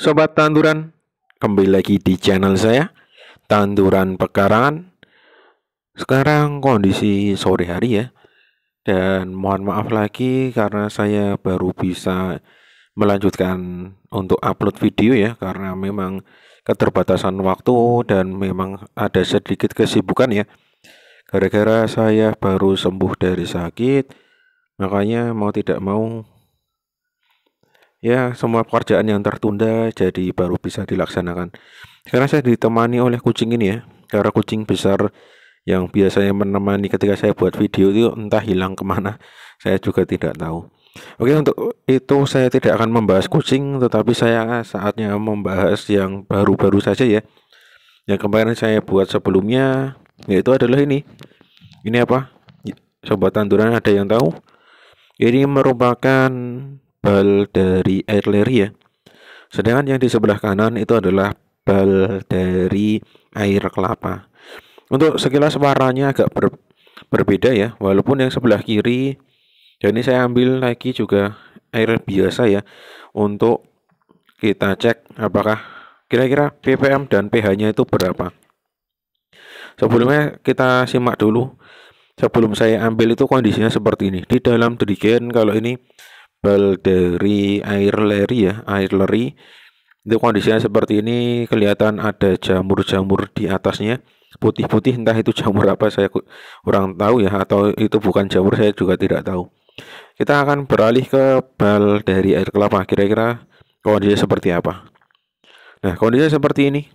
Sobat Tanduran, kembali lagi di channel saya, Tanduran Pekarangan. Sekarang kondisi sore hari ya, dan mohon maaf lagi karena saya baru bisa melanjutkan untuk upload video ya, karena memang keterbatasan waktu dan memang ada sedikit kesibukan ya. Gara-gara saya baru sembuh dari sakit, makanya mau tidak mau ya semua pekerjaan yang tertunda jadi baru bisa dilaksanakan. Karena saya ditemani oleh kucing ini ya, karena kucing besar yang biasanya menemani ketika saya buat video itu entah hilang kemana, saya juga tidak tahu. Oke untuk itu saya tidak akan membahas kucing, tetapi saya saatnya membahas yang baru-baru saja ya. Yang kemarin saya buat sebelumnya yaitu adalah ini. Ini apa? Sobat tanduran ada yang tahu? Ini merupakan bal dari air leri ya. Sedangkan yang di sebelah kanan itu adalah bal dari air kelapa. Untuk sekilas warnanya agak ber, berbeda ya, walaupun yang sebelah kiri dan ini saya ambil lagi juga air biasa ya untuk kita cek apakah kira-kira ppm dan pH-nya itu berapa. Sebelumnya kita simak dulu. Sebelum saya ambil itu kondisinya seperti ini. Di dalam dirigen kalau ini dari air leri ya, air leri. Itu kondisinya seperti ini, kelihatan ada jamur-jamur di atasnya putih-putih entah itu jamur apa saya kurang tahu ya atau itu bukan jamur saya juga tidak tahu kita akan beralih ke bal dari air kelapa kira-kira kondisinya seperti apa nah kondisinya seperti ini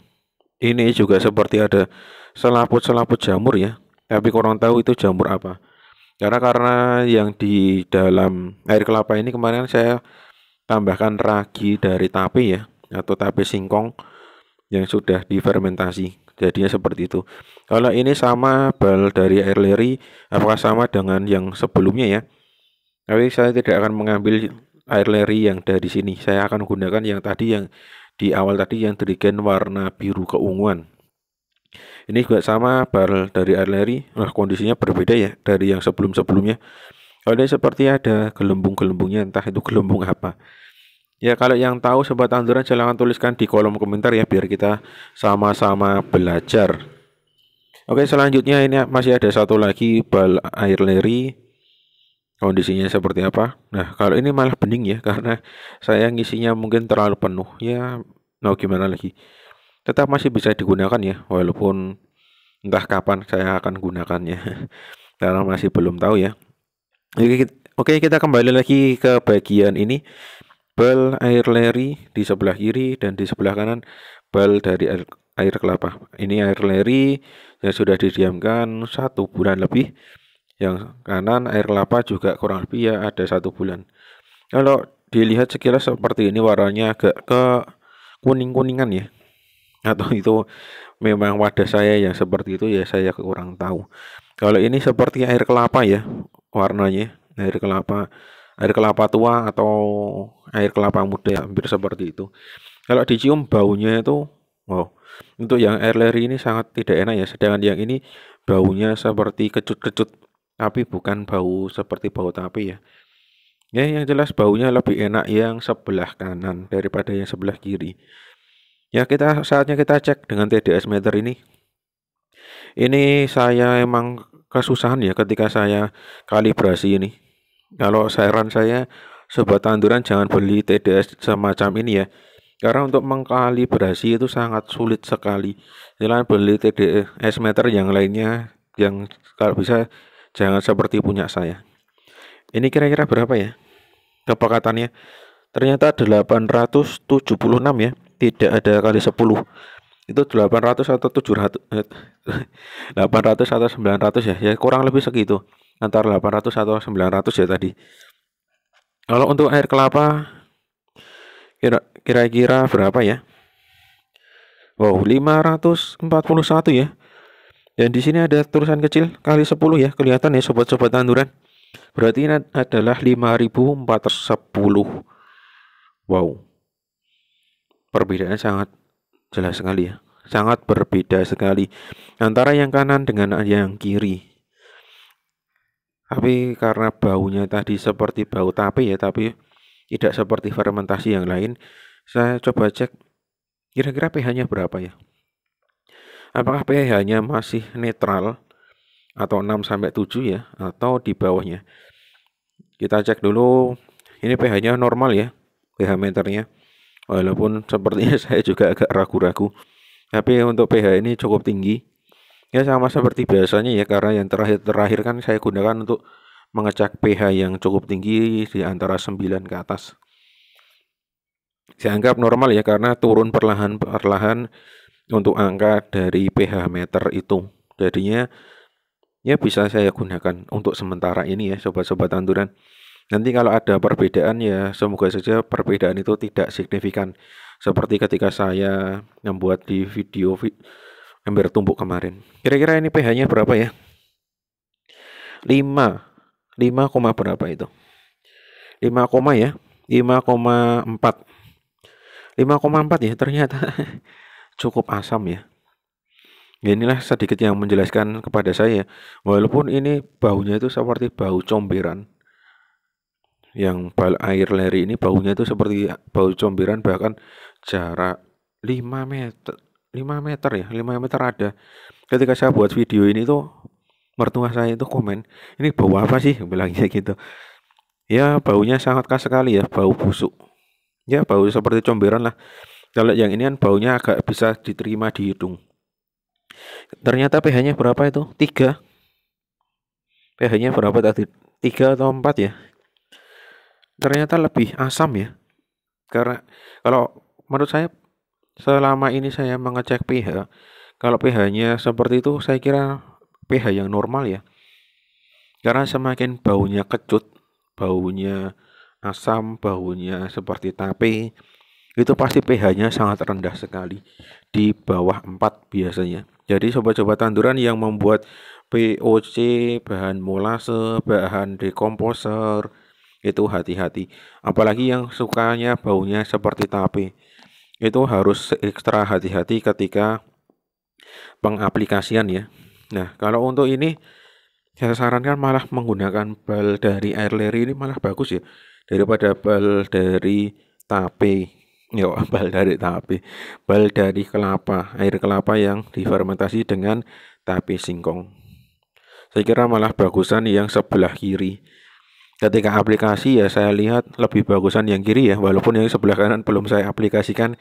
ini juga seperti ada selaput-selaput jamur ya tapi kurang tahu itu jamur apa karena karena yang di dalam air kelapa ini kemarin saya tambahkan ragi dari tape ya atau tape singkong yang sudah difermentasi jadinya seperti itu kalau ini sama bal dari air leri apakah sama dengan yang sebelumnya ya tapi saya tidak akan mengambil air leri yang dari sini saya akan gunakan yang tadi yang di awal tadi yang derigen warna biru keunguan ini juga sama barrel dari leri, Nah, kondisinya berbeda ya dari yang sebelum-sebelumnya. Kalau seperti ada gelembung-gelembungnya, entah itu gelembung apa. Ya kalau yang tahu sobat anduran silahkan tuliskan di kolom komentar ya biar kita sama-sama belajar. Oke selanjutnya ini masih ada satu lagi bal air leri kondisinya seperti apa. Nah kalau ini malah bening ya karena saya ngisinya mungkin terlalu penuh ya mau gimana lagi tetap masih bisa digunakan ya walaupun entah kapan saya akan gunakannya karena masih belum tahu ya oke kita kembali lagi ke bagian ini bal air leri di sebelah kiri dan di sebelah kanan bal dari air, air kelapa ini air leri yang sudah didiamkan satu bulan lebih yang kanan air kelapa juga kurang lebih ya ada satu bulan kalau dilihat sekilas seperti ini warnanya agak ke kuning-kuningan ya atau itu memang wadah saya yang seperti itu ya saya kurang tahu kalau ini seperti air kelapa ya warnanya air kelapa air kelapa tua atau air kelapa muda ya hampir seperti itu kalau dicium baunya itu wow untuk yang air leri ini sangat tidak enak ya sedangkan yang ini baunya seperti kecut-kecut tapi bukan bau seperti bau tapi ya ya yang jelas baunya lebih enak yang sebelah kanan daripada yang sebelah kiri Ya kita saatnya kita cek dengan TDS meter ini. Ini saya emang kesusahan ya ketika saya kalibrasi ini. Kalau saran saya sobat tanduran jangan beli TDS semacam ini ya. Karena untuk mengkalibrasi itu sangat sulit sekali. Jangan beli TDS meter yang lainnya yang kalau bisa jangan seperti punya saya. Ini kira-kira berapa ya kepekatannya? Ternyata 876 ya tidak ada kali 10 itu 800 atau 700 800 eh, atau 900 ya ya kurang lebih segitu antara 800 atau 900 ya tadi kalau untuk air kelapa kira-kira berapa ya Wow 541 ya dan di sini ada tulisan kecil kali 10 ya kelihatan ya sobat-sobat tanduran berarti ini adalah 5410 Wow perbedaannya sangat jelas sekali ya sangat berbeda sekali antara yang kanan dengan yang kiri tapi karena baunya tadi seperti bau tape ya tapi tidak seperti fermentasi yang lain saya coba cek kira-kira pH-nya berapa ya apakah pH-nya masih netral atau 6 sampai 7 ya atau di bawahnya kita cek dulu ini pH-nya normal ya pH meternya Walaupun sepertinya saya juga agak ragu-ragu. Tapi untuk pH ini cukup tinggi. Ya sama seperti biasanya ya karena yang terakhir-terakhir kan saya gunakan untuk mengecek pH yang cukup tinggi di antara 9 ke atas. Saya anggap normal ya karena turun perlahan-perlahan untuk angka dari pH meter itu. Jadinya ya bisa saya gunakan untuk sementara ini ya sobat-sobat tanduran. -sobat Nanti kalau ada perbedaan ya semoga saja perbedaan itu tidak signifikan seperti ketika saya membuat di video ember tumbuk kemarin. Kira-kira ini pH-nya berapa ya? 5 5, berapa itu? 5, ya. 5,4 5,4 ya ternyata cukup asam ya. Ya inilah sedikit yang menjelaskan kepada saya. Walaupun ini baunya itu seperti bau comberan yang bal air leri ini baunya itu seperti bau comberan bahkan jarak 5 meter 5 meter ya 5 meter ada ketika saya buat video ini tuh mertua saya itu komen ini bau apa sih bilangnya gitu ya baunya sangat khas sekali ya bau busuk ya bau seperti comberan lah kalau yang ini kan baunya agak bisa diterima di hidung ternyata pH nya berapa itu tiga pH nya berapa tadi 3 atau empat ya ternyata lebih asam ya. Karena kalau menurut saya selama ini saya mengecek pH, kalau pH-nya seperti itu saya kira pH yang normal ya. Karena semakin baunya kecut, baunya asam, baunya seperti tape, itu pasti pH-nya sangat rendah sekali di bawah 4 biasanya. Jadi sobat-sobat tanduran yang membuat POC, bahan molase, bahan dekomposer, itu hati-hati apalagi yang sukanya baunya seperti tape itu harus ekstra hati-hati ketika pengaplikasian ya nah kalau untuk ini saya sarankan malah menggunakan bal dari air leri ini malah bagus ya daripada bal dari tape ya bal dari tape bal dari kelapa air kelapa yang difermentasi dengan tape singkong saya kira malah bagusan yang sebelah kiri ketika aplikasi ya saya lihat lebih bagusan yang kiri ya walaupun yang sebelah kanan belum saya aplikasikan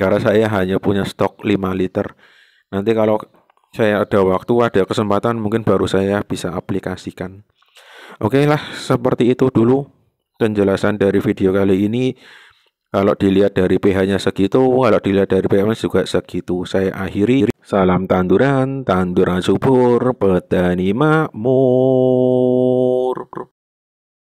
karena saya hanya punya stok 5 liter nanti kalau saya ada waktu ada kesempatan mungkin baru saya bisa aplikasikan oke lah seperti itu dulu penjelasan dari video kali ini kalau dilihat dari pH nya segitu kalau dilihat dari pH nya juga segitu saya akhiri salam tanduran tanduran subur petani makmur